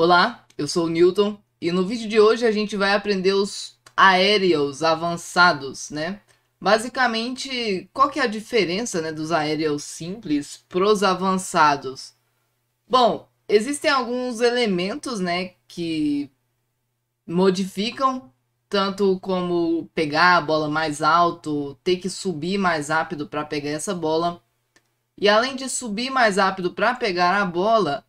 Olá, eu sou o Newton e no vídeo de hoje a gente vai aprender os aéreos avançados, né? Basicamente, qual que é a diferença né, dos aéreos simples pros avançados? Bom, existem alguns elementos né, que modificam tanto como pegar a bola mais alto, ter que subir mais rápido para pegar essa bola. E além de subir mais rápido para pegar a bola,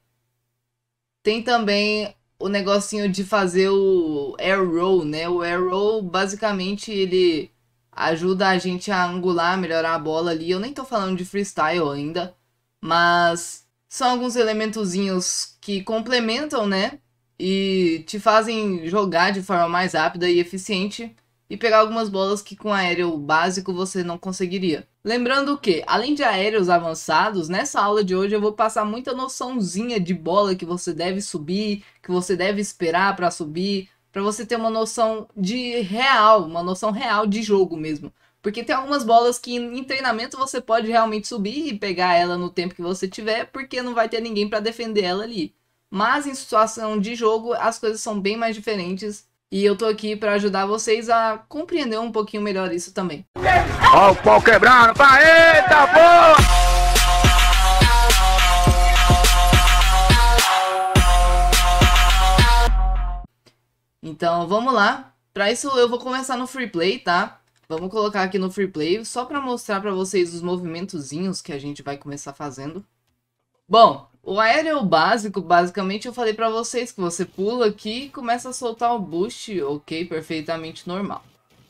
tem também o negocinho de fazer o arrow, né? O arrow basicamente ele ajuda a gente a angular, melhorar a bola ali. Eu nem tô falando de freestyle ainda, mas são alguns elementozinhos que complementam, né? E te fazem jogar de forma mais rápida e eficiente e pegar algumas bolas que com aéreo básico você não conseguiria. Lembrando que, além de aéreos avançados, nessa aula de hoje eu vou passar muita noçãozinha de bola que você deve subir, que você deve esperar para subir, para você ter uma noção de real, uma noção real de jogo mesmo. Porque tem algumas bolas que em treinamento você pode realmente subir e pegar ela no tempo que você tiver, porque não vai ter ninguém para defender ela ali. Mas em situação de jogo as coisas são bem mais diferentes e eu tô aqui para ajudar vocês a compreender um pouquinho melhor isso também. Ó o pau quebrando, pá, eita porra! Então, vamos lá. Para isso eu vou começar no free play, tá? Vamos colocar aqui no free play só para mostrar para vocês os movimentozinhos que a gente vai começar fazendo. Bom, o aéreo básico, basicamente, eu falei para vocês que você pula aqui e começa a soltar o boost, ok, perfeitamente normal.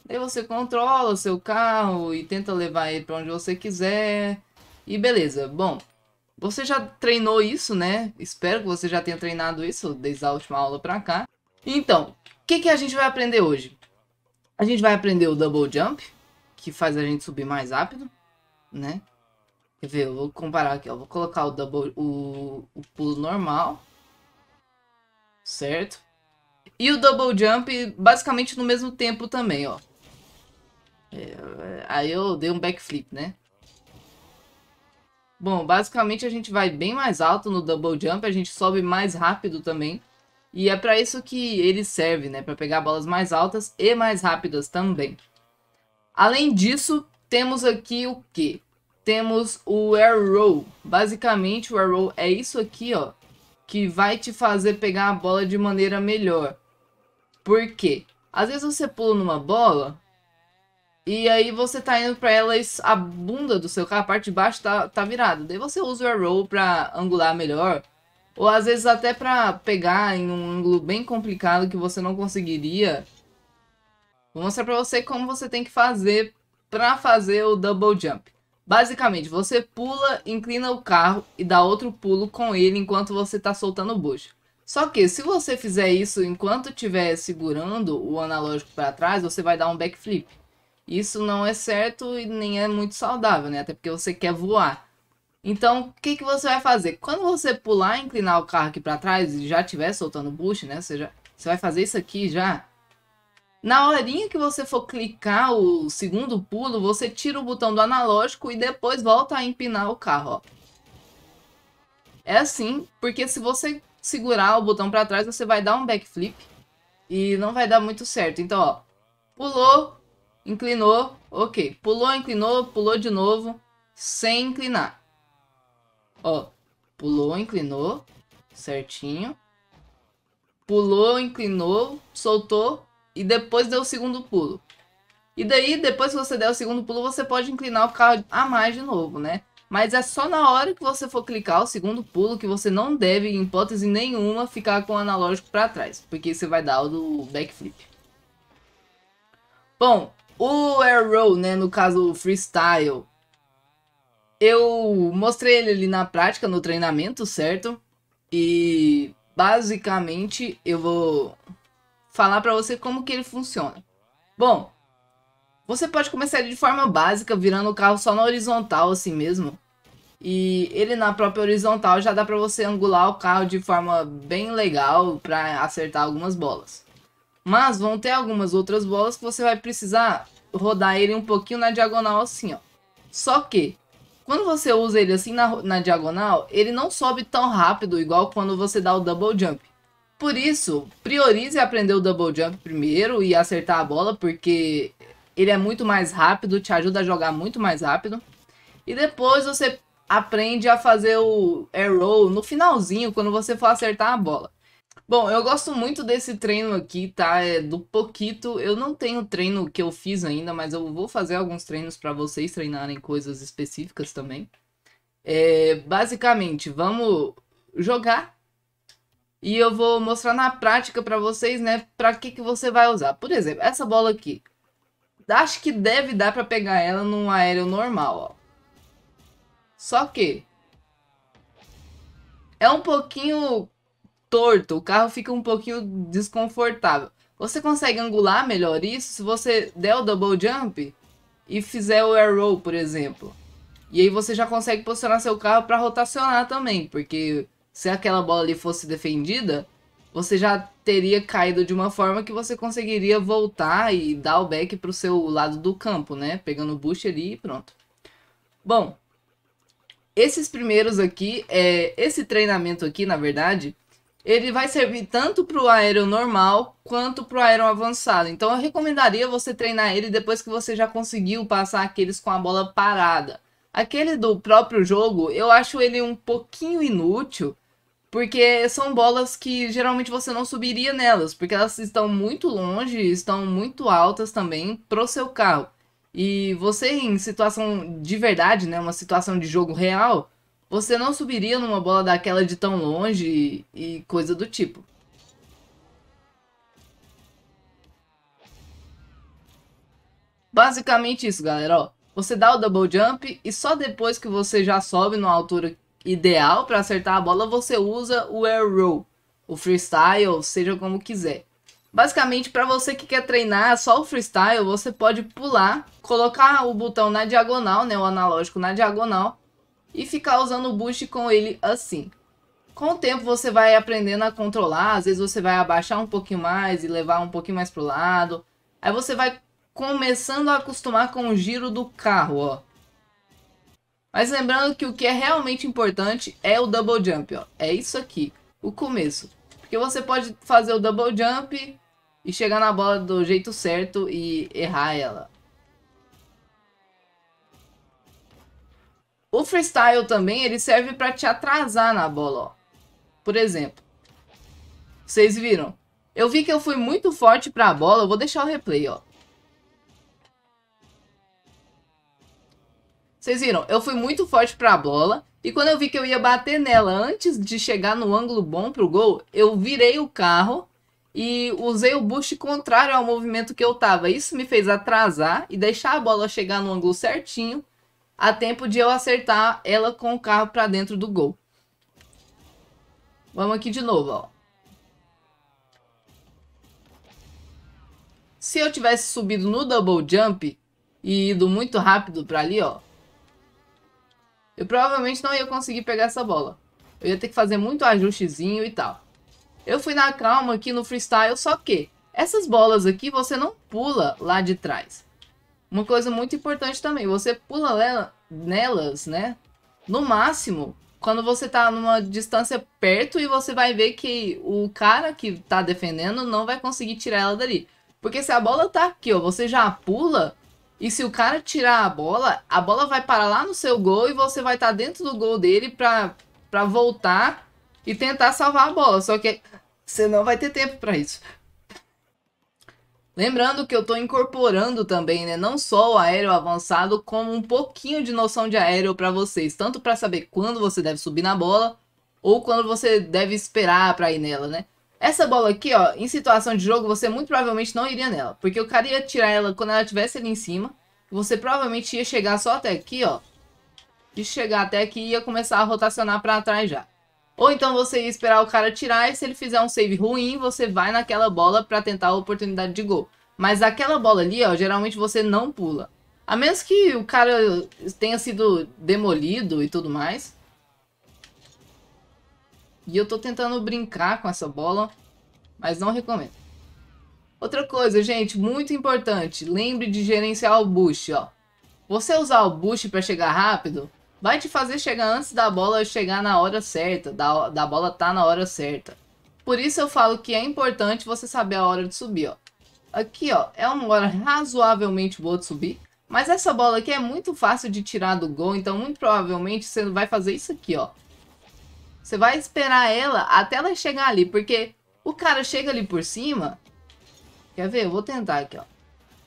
Aí você controla seu carro e tenta levar ele para onde você quiser. E beleza, bom, você já treinou isso, né? Espero que você já tenha treinado isso desde a última aula para cá. Então, o que, que a gente vai aprender hoje? A gente vai aprender o double jump, que faz a gente subir mais rápido, né? Quer ver, eu vou comparar aqui, ó. Vou colocar o double, o, o pulo normal. Certo? E o double jump basicamente no mesmo tempo também, ó. É, aí eu dei um backflip, né? Bom, basicamente a gente vai bem mais alto no double jump, a gente sobe mais rápido também. E é para isso que ele serve, né? Para pegar bolas mais altas e mais rápidas também. Além disso, temos aqui o que? temos o Arrow. Basicamente, o Arrow é isso aqui, ó. Que vai te fazer pegar a bola de maneira melhor. Por quê? Às vezes você pula numa bola e aí você tá indo para ela a bunda do seu carro, a parte de baixo tá, tá virada. Daí você usa o arrow para angular melhor. Ou às vezes até para pegar em um ângulo bem complicado que você não conseguiria. Vou mostrar para você como você tem que fazer para fazer o double jump. Basicamente, você pula, inclina o carro e dá outro pulo com ele enquanto você está soltando o bucho. Só que se você fizer isso enquanto estiver segurando o analógico para trás, você vai dar um backflip. Isso não é certo e nem é muito saudável, né? Até porque você quer voar. Então, o que, que você vai fazer? Quando você pular, inclinar o carro aqui para trás e já estiver soltando o bucho, né? Ou seja, você vai fazer isso aqui já na horinha que você for clicar o segundo pulo, você tira o botão do analógico e depois volta a empinar o carro. Ó. É assim, porque se você segurar o botão para trás, você vai dar um backflip e não vai dar muito certo. Então, ó, pulou, inclinou, ok. Pulou, inclinou, pulou de novo, sem inclinar. Ó, pulou, inclinou, certinho. Pulou, inclinou, soltou, e depois deu o segundo pulo. E daí, depois que você der o segundo pulo, você pode inclinar o carro a mais de novo, né? Mas é só na hora que você for clicar o segundo pulo que você não deve, em hipótese nenhuma, ficar com o analógico para trás, porque você vai dar o do backflip. Bom, o air roll, né, no caso o freestyle, eu mostrei ele ali na prática, no treinamento, certo? E basicamente eu vou falar para você como que ele funciona. Bom, você pode começar ele de forma básica, virando o carro só na horizontal assim mesmo. E ele na própria horizontal já dá para você angular o carro de forma bem legal para acertar algumas bolas. Mas vão ter algumas outras bolas que você vai precisar rodar ele um pouquinho na diagonal assim, ó. Só que quando você usa ele assim na, na diagonal, ele não sobe tão rápido igual quando você dá o double jump. Por isso, priorize aprender o double jump primeiro e acertar a bola, porque ele é muito mais rápido, te ajuda a jogar muito mais rápido. E depois você aprende a fazer o air roll no finalzinho, quando você for acertar a bola. Bom, eu gosto muito desse treino aqui, tá? É do Poquito. Eu não tenho treino que eu fiz ainda, mas eu vou fazer alguns treinos para vocês treinarem coisas específicas também. É, basicamente, vamos jogar e eu vou mostrar na prática para vocês, né, para que que você vai usar. Por exemplo, essa bola aqui. Acho que deve dar para pegar ela num aéreo normal, ó. Só que é um pouquinho torto, o carro fica um pouquinho desconfortável. Você consegue angular melhor isso se você der o double jump e fizer o air roll, por exemplo. E aí você já consegue posicionar seu carro para rotacionar também, porque se aquela bola ali fosse defendida, você já teria caído de uma forma que você conseguiria voltar e dar o back para o seu lado do campo, né? Pegando o boost ali e pronto. Bom, esses primeiros aqui, é, esse treinamento aqui, na verdade, ele vai servir tanto para o aéreo normal quanto para o aéreo avançado. Então eu recomendaria você treinar ele depois que você já conseguiu passar aqueles com a bola parada. Aquele do próprio jogo, eu acho ele um pouquinho inútil, porque são bolas que geralmente você não subiria nelas, porque elas estão muito longe, estão muito altas também pro seu carro. E você em situação de verdade, né, uma situação de jogo real, você não subiria numa bola daquela de tão longe e, e coisa do tipo. Basicamente isso, galera, ó. Você dá o double jump e só depois que você já sobe numa altura ideal para acertar a bola, você usa o air roll, o freestyle, seja como quiser. Basicamente, para você que quer treinar só o freestyle, você pode pular, colocar o botão na diagonal, né, o analógico na diagonal, e ficar usando o boost com ele assim. Com o tempo você vai aprendendo a controlar, às vezes você vai abaixar um pouquinho mais e levar um pouquinho mais pro lado. Aí você vai começando a acostumar com o giro do carro, ó. Mas lembrando que o que é realmente importante é o double jump, ó. É isso aqui, o começo. Porque você pode fazer o double jump e chegar na bola do jeito certo e errar ela. O freestyle também, ele serve para te atrasar na bola, ó. Por exemplo, vocês viram? Eu vi que eu fui muito forte para a bola, eu vou deixar o replay, ó. Vocês viram, eu fui muito forte para a bola. E quando eu vi que eu ia bater nela antes de chegar no ângulo bom para o gol, eu virei o carro e usei o boost contrário ao movimento que eu tava. Isso me fez atrasar e deixar a bola chegar no ângulo certinho a tempo de eu acertar ela com o carro para dentro do gol. Vamos aqui de novo, ó. Se eu tivesse subido no double jump e ido muito rápido para ali, ó, eu provavelmente não ia conseguir pegar essa bola. Eu ia ter que fazer muito ajustezinho e tal. Eu fui na calma aqui no freestyle, só que essas bolas aqui você não pula lá de trás. Uma coisa muito importante também, você pula nelas, né? No máximo, quando você tá numa distância perto e você vai ver que o cara que tá defendendo não vai conseguir tirar ela dali. Porque se a bola tá aqui, ó, você já pula, e se o cara tirar a bola, a bola vai parar lá no seu gol e você vai estar tá dentro do gol dele pra, pra voltar e tentar salvar a bola. Só que você não vai ter tempo para isso. Lembrando que eu estou incorporando também, né, não só o aéreo avançado, como um pouquinho de noção de aéreo para vocês, tanto para saber quando você deve subir na bola ou quando você deve esperar para ir nela, né? Essa bola aqui, ó, em situação de jogo, você muito provavelmente não iria nela. Porque o cara ia tirar ela quando ela estivesse ali em cima. Você provavelmente ia chegar só até aqui, ó. E chegar até aqui ia começar a rotacionar pra trás já. Ou então você ia esperar o cara tirar e se ele fizer um save ruim, você vai naquela bola pra tentar a oportunidade de gol. Mas aquela bola ali, ó, geralmente você não pula. A menos que o cara tenha sido demolido e tudo mais. E eu tô tentando brincar com essa bola, mas não recomendo. Outra coisa, gente, muito importante, lembre de gerenciar o boost, ó. Você usar o boost para chegar rápido, vai te fazer chegar antes da bola chegar na hora certa, da, da bola tá na hora certa. Por isso eu falo que é importante você saber a hora de subir, ó. Aqui, ó, é uma hora razoavelmente boa de subir, mas essa bola aqui é muito fácil de tirar do gol, então muito provavelmente você vai fazer isso aqui, ó. Você vai esperar ela até ela chegar ali, porque o cara chega ali por cima. Quer ver? Eu vou tentar aqui, ó.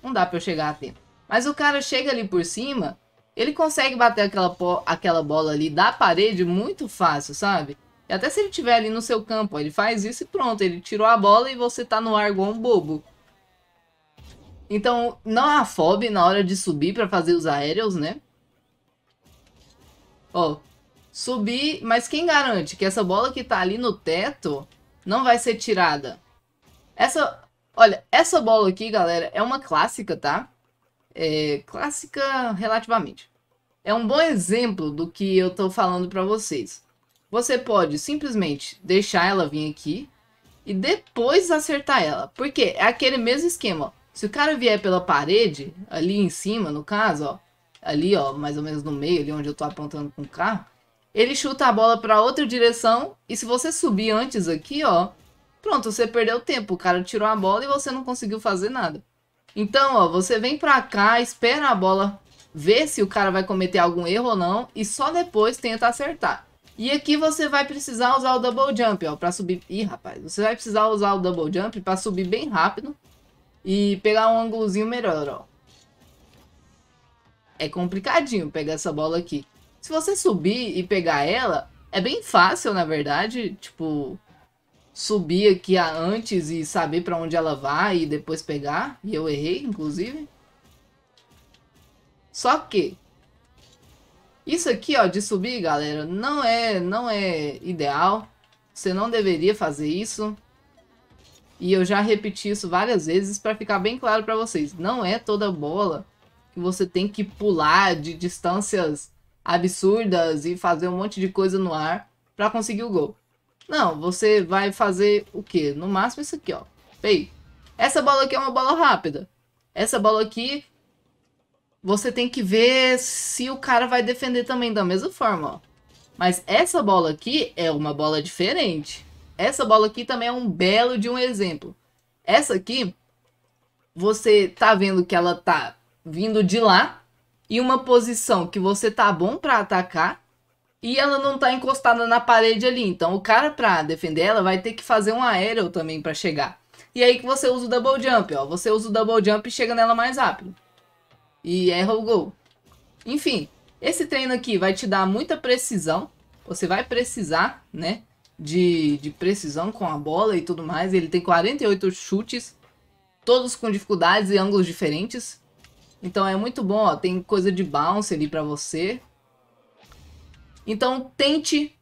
Não dá pra eu chegar a tempo. Mas o cara chega ali por cima, ele consegue bater aquela, aquela bola ali da parede muito fácil, sabe? E até se ele tiver ali no seu campo, ó, ele faz isso e pronto. Ele tirou a bola e você tá no ar igual um bobo. Então, não há fob na hora de subir para fazer os aéreos, né? Ó, subir, mas quem garante que essa bola que tá ali no teto não vai ser tirada? Essa, olha, essa bola aqui, galera, é uma clássica, tá? É, clássica relativamente. É um bom exemplo do que eu tô falando para vocês. Você pode simplesmente deixar ela vir aqui e depois acertar ela. Porque é aquele mesmo esquema, Se o cara vier pela parede, ali em cima, no caso, ó, ali, ó, mais ou menos no meio, ali onde eu tô apontando com o carro, ele chuta a bola para outra direção. E se você subir antes aqui, ó. Pronto, você perdeu tempo. O cara tirou a bola e você não conseguiu fazer nada. Então, ó, você vem pra cá, espera a bola ver se o cara vai cometer algum erro ou não e só depois tenta acertar. E aqui você vai precisar usar o double jump, ó, para subir. Ih, rapaz, você vai precisar usar o double jump para subir bem rápido e pegar um ângulozinho melhor, ó. É complicadinho pegar essa bola aqui. Se você subir e pegar ela, é bem fácil, na verdade, tipo, subir aqui a antes e saber para onde ela vai e depois pegar. E eu errei, inclusive. Só que isso aqui, ó, de subir, galera, não é, não é ideal. Você não deveria fazer isso. E eu já repeti isso várias vezes para ficar bem claro para vocês. Não é toda bola que você tem que pular de distâncias absurdas e fazer um monte de coisa no ar para conseguir o gol. Não, você vai fazer o quê? No máximo isso aqui, ó. Ei, essa bola aqui é uma bola rápida. Essa bola aqui, você tem que ver se o cara vai defender também da mesma forma, ó. Mas essa bola aqui é uma bola diferente. Essa bola aqui também é um belo de um exemplo. Essa aqui, você tá vendo que ela tá vindo de lá, em uma posição que você tá bom para atacar e ela não tá encostada na parede ali. Então o cara para defender ela vai ter que fazer um aéreo também para chegar. E aí que você usa o double jump, ó. Você usa o double jump e chega nela mais rápido. E erra o gol. Enfim, esse treino aqui vai te dar muita precisão. Você vai precisar, né? De, de precisão com a bola e tudo mais. Ele tem 48 chutes, todos com dificuldades e ângulos diferentes. Então é muito bom, ó, tem coisa de bounce ali para você. Então tente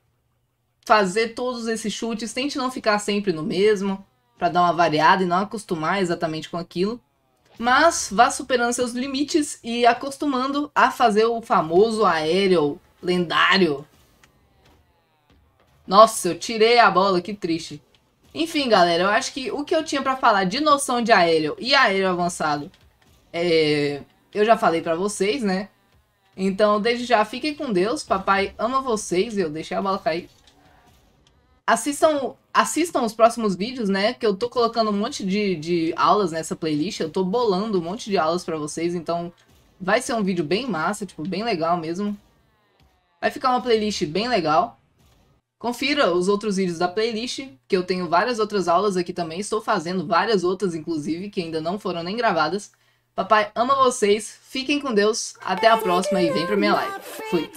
fazer todos esses chutes, tente não ficar sempre no mesmo, para dar uma variada e não acostumar exatamente com aquilo. Mas vá superando seus limites e acostumando a fazer o famoso aéreo lendário. Nossa, eu tirei a bola, que triste. Enfim, galera, eu acho que o que eu tinha para falar de noção de aéreo e aéreo avançado é, eu já falei para vocês, né? Então, desde já, fiquem com Deus. Papai ama vocês. Eu deixei a bala cair. Assistam, assistam os próximos vídeos, né? Que eu tô colocando um monte de, de aulas nessa playlist. Eu tô bolando um monte de aulas para vocês. Então, vai ser um vídeo bem massa, tipo, bem legal mesmo. Vai ficar uma playlist bem legal. Confira os outros vídeos da playlist, que eu tenho várias outras aulas aqui também. Estou fazendo várias outras, inclusive, que ainda não foram nem gravadas. Papai ama vocês, fiquem com Deus, até a próxima e vem pra minha live. Fui.